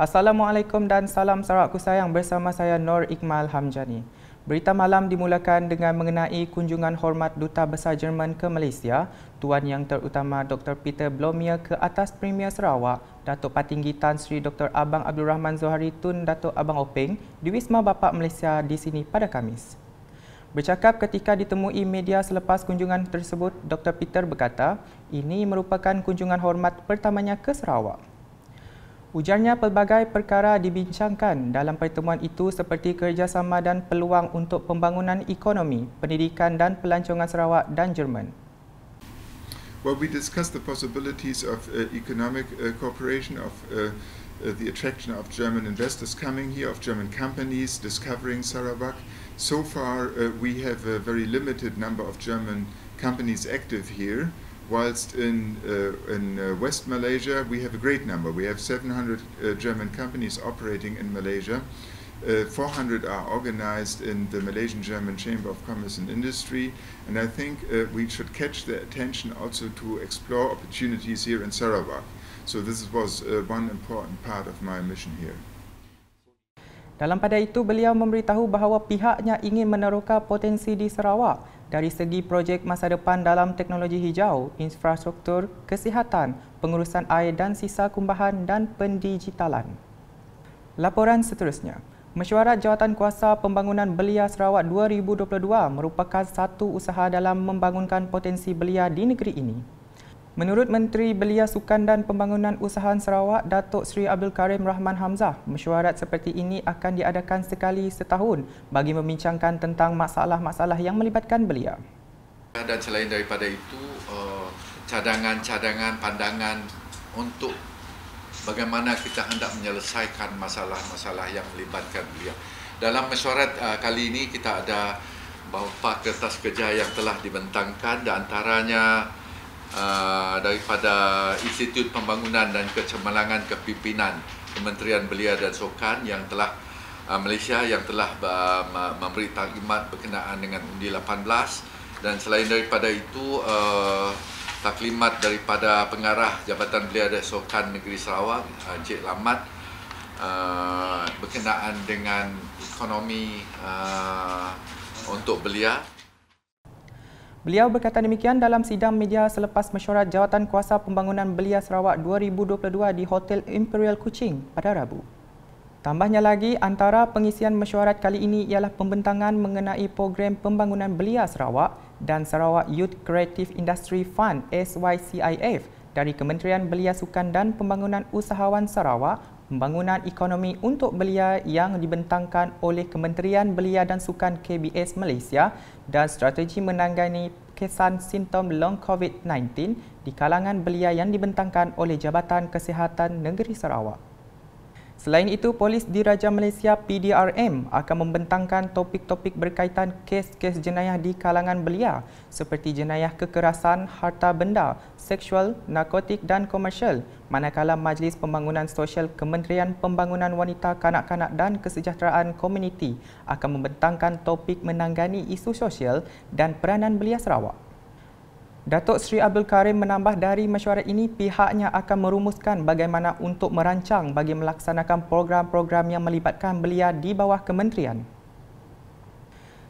Assalamualaikum dan salam sarakku sayang bersama saya Nur Iqmal Hamjani. Berita malam dimulakan dengan mengenai kunjungan hormat Duta Besar Jerman ke Malaysia, Tuan Yang Terutama Dr. Peter Blomier ke atas Premier Sarawak, Datuk Patinggi Tan Sri Dr. Abang Abdul Rahman Zohari Tun Datuk Abang Openg di Wisma Bapak Malaysia di sini pada Kamis. Bercakap ketika ditemui media selepas kunjungan tersebut, Dr. Peter berkata, ini merupakan kunjungan hormat pertamanya ke Sarawak. Ujarnya pelbagai perkara dibincangkan dalam pertemuan itu seperti kerjasama dan peluang untuk pembangunan ekonomi, pendidikan dan pelancongan Sarawak dan Jerman. Well, we discussed the possibilities of uh, economic uh, cooperation, of uh, uh, the attraction of German investors coming here, of German companies discovering Sarawak. So far, uh, we have a very limited number of German companies active here. whilst in, uh, in uh, West Malaysia we have a great number. We have 700 uh, German companies operating in Malaysia. Uh, 400 are organized in the Malaysian German Chamber of Commerce and Industry, and I think uh, we should catch the attention also to explore opportunities here in Sarawak. So this was uh, one important part of my mission here. Dalam pada itu, beliau memberitahu bahawa pihaknya ingin meneroka potensi di Sarawak dari segi projek masa depan dalam teknologi hijau, infrastruktur, kesihatan, pengurusan air dan sisa kumbahan dan pendigitalan. Laporan seterusnya. Mesyuarat Jawatan Kuasa Pembangunan Belia Sarawak 2022 merupakan satu usaha dalam membangunkan potensi belia di negeri ini. Menurut Menteri Belia Sukan dan Pembangunan Usahawan Sarawak, Datuk Seri Abdul Karim Rahman Hamzah, mesyuarat seperti ini akan diadakan sekali setahun bagi membincangkan tentang masalah-masalah yang melibatkan belia. Dan selain daripada itu, eh, cadangan-cadangan pandangan untuk bagaimana kita hendak menyelesaikan masalah-masalah yang melibatkan belia. Dalam mesyuarat eh, kali ini, kita ada beberapa kertas kerja yang telah dibentangkan dan antaranya Ah, daripada Institut Pembangunan dan Kecemerlangan Kepimpinan Kementerian Belia dan Sukan yang telah ah, Malaysia yang telah ah, memberi taklimat berkenaan dengan Undi 18 dan selain daripada itu taklimat daripada pengarah Jabatan Belia dan Sukan Negeri Sarawak uh, Lamat Uh, berkenaan dengan ekonomi untuk belia Beliau berkata demikian dalam sidang media selepas mesyuarat jawatan kuasa pembangunan belia Sarawak 2022 di Hotel Imperial Kuching pada Rabu. Tambahnya lagi, antara pengisian mesyuarat kali ini ialah pembentangan mengenai program pembangunan belia Sarawak dan Sarawak Youth Creative Industry Fund SYCIF dari Kementerian Belia Sukan dan Pembangunan Usahawan Sarawak pembangunan ekonomi untuk belia yang dibentangkan oleh Kementerian Belia dan Sukan KBS Malaysia dan strategi menangani kesan simptom long COVID-19 di kalangan belia yang dibentangkan oleh Jabatan Kesihatan Negeri Sarawak. Selain itu, Polis Diraja Malaysia PDRM akan membentangkan topik-topik berkaitan kes-kes jenayah di kalangan belia seperti jenayah kekerasan, harta benda, seksual, narkotik dan komersial manakala Majlis Pembangunan Sosial Kementerian Pembangunan Wanita, Kanak-kanak dan Kesejahteraan Komuniti akan membentangkan topik menangani isu sosial dan peranan belia Sarawak. Datuk Seri Abdul Karim menambah dari mesyuarat ini pihaknya akan merumuskan bagaimana untuk merancang bagi melaksanakan program-program yang melibatkan belia di bawah kementerian.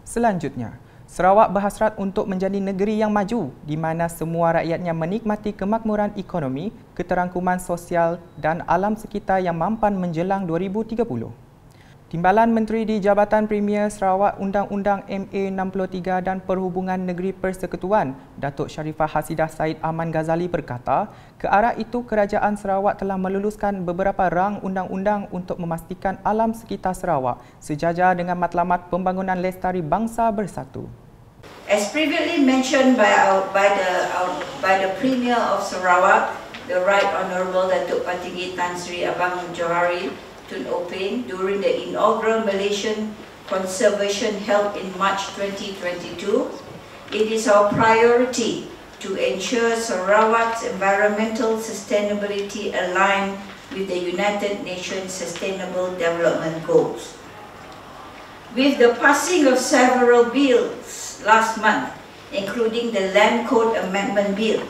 Selanjutnya, Sarawak berhasrat untuk menjadi negeri yang maju di mana semua rakyatnya menikmati kemakmuran ekonomi, keterangkuman sosial dan alam sekitar yang mampan menjelang 2030. Timbalan Menteri di Jabatan Premier Sarawak Undang-Undang MA 63 dan Perhubungan Negeri Persekutuan, Datuk Sharifah Hasidah Said Aman Ghazali berkata, ke arah itu Kerajaan Sarawak telah meluluskan beberapa rang undang-undang untuk memastikan alam sekitar Sarawak sejajar dengan matlamat pembangunan lestari bangsa bersatu. As previously mentioned by, our, by, the, our, by the Premier of Sarawak, the Right Honourable Datuk Patinggi Tan Sri Abang Johari, Tun during the inaugural Malaysian Conservation held in March 2022, it is our priority to ensure Sarawak's environmental sustainability aligned with the United Nations Sustainable Development Goals. With the passing of several bills last month, including the Land Code Amendment Bill,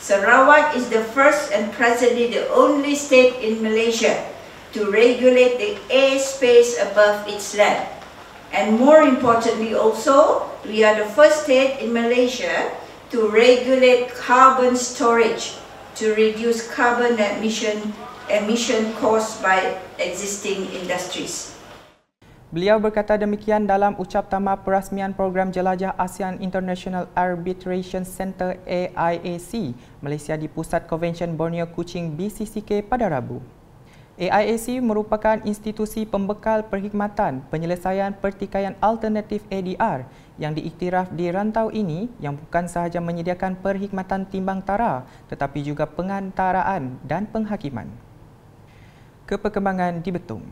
Sarawak is the first and presently the only state in Malaysia to regulate the airspace above its land. And more importantly also, we are the first state in Malaysia to regulate carbon storage to reduce carbon emission emission caused by existing industries. Beliau berkata demikian dalam ucap tama perasmian program jelajah ASEAN International Arbitration Center AIAC Malaysia di Pusat Konvensyen Borneo Kuching BCCK pada Rabu. AIAC merupakan institusi pembekal perkhidmatan penyelesaian pertikaian alternatif ADR yang diiktiraf di rantau ini yang bukan sahaja menyediakan perkhidmatan timbang tara tetapi juga pengantaraan dan penghakiman. Keperkembangan di Betung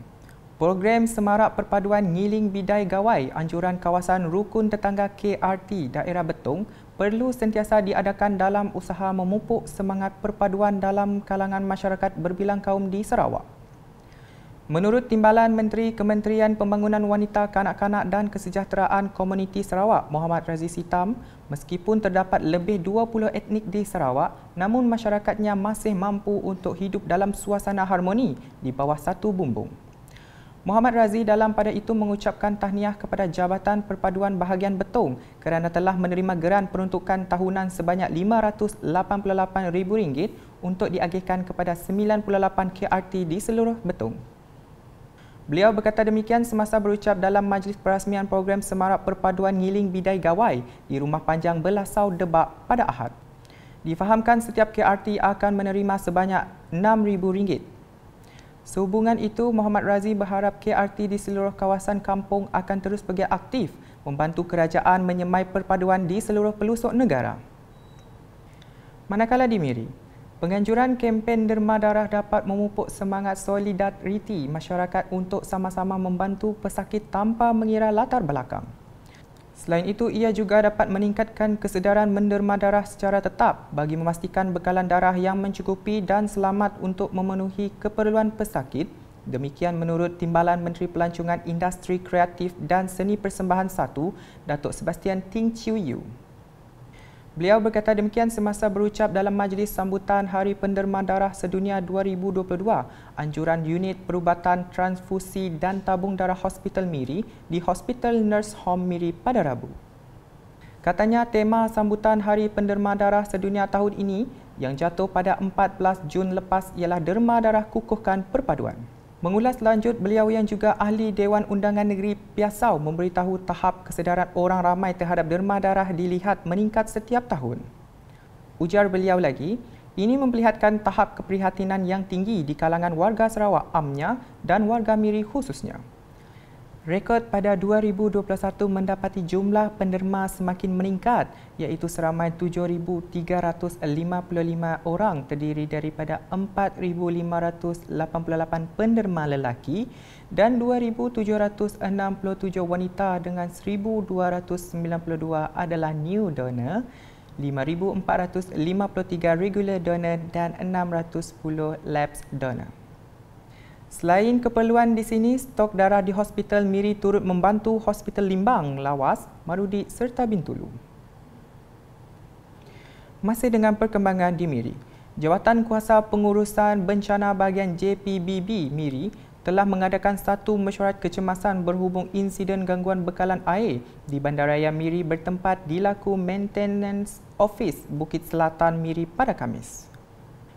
Program Semarak Perpaduan Ngiling Bidai Gawai Anjuran Kawasan Rukun Tetangga KRT Daerah Betung perlu sentiasa diadakan dalam usaha memupuk semangat perpaduan dalam kalangan masyarakat berbilang kaum di Sarawak. Menurut Timbalan Menteri Kementerian Pembangunan Wanita, Kanak-kanak dan Kesejahteraan Komuniti Sarawak, Muhammad Razi Sitam, meskipun terdapat lebih 20 etnik di Sarawak, namun masyarakatnya masih mampu untuk hidup dalam suasana harmoni di bawah satu bumbung. Muhammad Razi dalam pada itu mengucapkan tahniah kepada Jabatan Perpaduan Bahagian Betong kerana telah menerima geran peruntukan tahunan sebanyak RM588,000 untuk diagihkan kepada 98 KRT di seluruh Betong. Beliau berkata demikian semasa berucap dalam majlis perasmian program Semarak Perpaduan Ngiling Bidai Gawai di Rumah Panjang Belasau Debak pada Ahad. Difahamkan setiap KRT akan menerima sebanyak RM6,000. Sehubungan itu, Muhammad Razi berharap KRT di seluruh kawasan kampung akan terus bergiat aktif membantu kerajaan menyemai perpaduan di seluruh pelosok negara. Manakala di Miri, Penganjuran kempen derma darah dapat memupuk semangat solidariti masyarakat untuk sama-sama membantu pesakit tanpa mengira latar belakang. Selain itu, ia juga dapat meningkatkan kesedaran menderma darah secara tetap bagi memastikan bekalan darah yang mencukupi dan selamat untuk memenuhi keperluan pesakit. Demikian menurut Timbalan Menteri Pelancongan Industri Kreatif dan Seni Persembahan 1, Datuk Sebastian Ting Chiu Yu. Beliau berkata demikian semasa berucap dalam majlis sambutan Hari Penderma Darah Sedunia 2022, anjuran unit perubatan transfusi dan tabung darah Hospital Miri di Hospital Nurse Home Miri pada Rabu. Katanya tema sambutan Hari Penderma Darah Sedunia tahun ini yang jatuh pada 14 Jun lepas ialah Derma Darah Kukuhkan Perpaduan. Mengulas lanjut beliau yang juga ahli Dewan Undangan Negeri Piasau memberitahu tahap kesedaran orang ramai terhadap derma darah dilihat meningkat setiap tahun. Ujar beliau lagi, ini memperlihatkan tahap keprihatinan yang tinggi di kalangan warga Sarawak amnya dan warga Miri khususnya. Rekod pada 2021 mendapati jumlah penderma semakin meningkat iaitu seramai 7355 orang terdiri daripada 4588 penderma lelaki dan 2767 wanita dengan 1292 adalah new donor 5453 regular donor dan 610 lapsed donor Selain keperluan di sini, stok darah di Hospital Miri turut membantu Hospital Limbang, Lawas, Marudi serta Bintulu. Masih dengan perkembangan di Miri, Jawatan Kuasa Pengurusan Bencana Bahagian JPBB Miri telah mengadakan satu mesyuarat kecemasan berhubung insiden gangguan bekalan air di Bandaraya Miri bertempat di laku Maintenance Office Bukit Selatan Miri pada Kamis.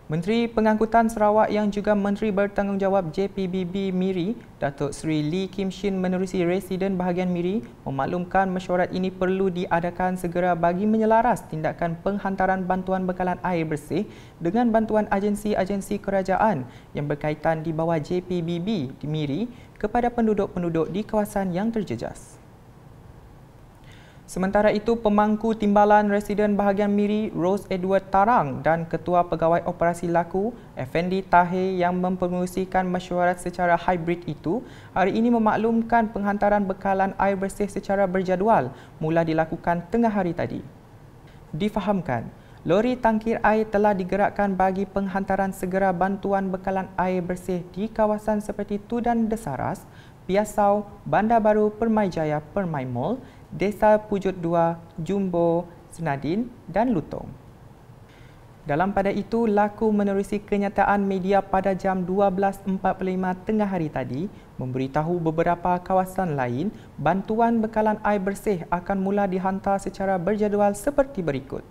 Menteri Pengangkutan Sarawak yang juga Menteri Bertanggungjawab JPBB Miri, Datuk Seri Lee Kim Shin menerusi residen bahagian Miri, memaklumkan mesyuarat ini perlu diadakan segera bagi menyelaras tindakan penghantaran bantuan bekalan air bersih dengan bantuan agensi-agensi kerajaan yang berkaitan di bawah JPBB di Miri kepada penduduk-penduduk di kawasan yang terjejas. Sementara itu, pemangku timbalan residen bahagian Miri, Rose Edward Tarang dan Ketua Pegawai Operasi Laku, Effendi Tahir yang mempromosikan mesyuarat secara hybrid itu, hari ini memaklumkan penghantaran bekalan air bersih secara berjadual mula dilakukan tengah hari tadi. Difahamkan, lori tangkir air telah digerakkan bagi penghantaran segera bantuan bekalan air bersih di kawasan seperti Tudan Desaras, Piasau, Bandar Baru, Permai Jaya, Permai Mall Desa Pujut Dua, Jumbo, Senadin dan Lutong. Dalam pada itu, laku menerusi kenyataan media pada jam 12.45 tengah hari tadi memberitahu beberapa kawasan lain bantuan bekalan air bersih akan mula dihantar secara berjadual seperti berikut.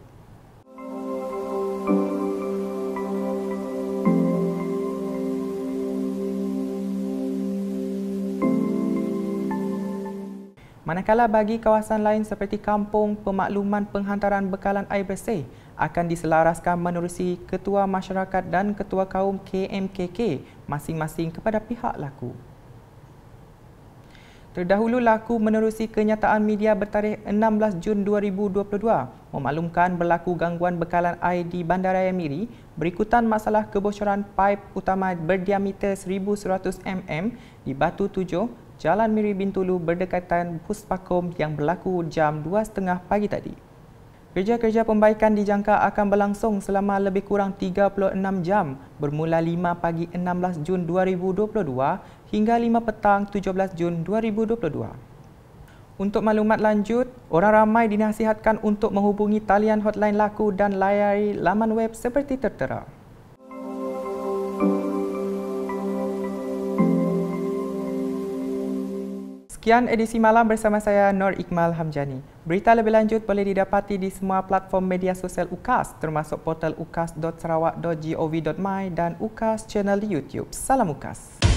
Manakala bagi kawasan lain seperti kampung, pemakluman penghantaran bekalan air bersih akan diselaraskan menerusi Ketua Masyarakat dan Ketua Kaum KMKK masing-masing kepada pihak laku. Terdahulu laku menerusi kenyataan media bertarikh 16 Jun 2022 memaklumkan berlaku gangguan bekalan air di Bandaraya Miri berikutan masalah kebocoran pipe utama berdiameter 1100 mm di Batu Jalan Miri Bintulu berdekatan pus pakum yang berlaku jam 2.30 pagi tadi. Kerja-kerja pembaikan dijangka akan berlangsung selama lebih kurang 36 jam bermula 5 pagi 16 Jun 2022 hingga 5 petang 17 Jun 2022. Untuk maklumat lanjut, orang ramai dinasihatkan untuk menghubungi talian hotline laku dan layari laman web seperti tertera. Sekian edisi malam bersama saya Nur Iqmal Hamjani. Berita lebih lanjut boleh didapati di semua platform media sosial UKAS termasuk portal ukas.sarawak.gov.my dan UKAS channel YouTube. Salam UKAS.